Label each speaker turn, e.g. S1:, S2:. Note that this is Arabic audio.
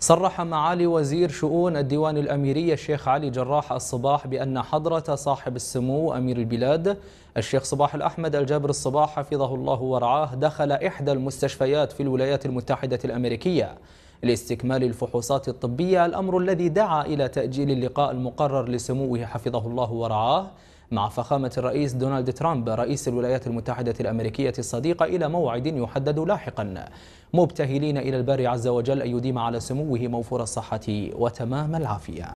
S1: صرح معالي وزير شؤون الديوان الأميري الشيخ علي جراح الصباح بأن حضرة صاحب السمو أمير البلاد الشيخ صباح الأحمد الجابر الصباح حفظه الله ورعاه دخل إحدى المستشفيات في الولايات المتحدة الأمريكية لاستكمال الفحوصات الطبية الأمر الذي دعا إلى تأجيل اللقاء المقرر لسموه حفظه الله ورعاه مع فخامة الرئيس دونالد ترامب رئيس الولايات المتحدة الأمريكية الصديقة إلى موعد يحدد لاحقا مبتهلين إلى البر عز وجل أن يديم على سموه موفور الصحة وتمام العافية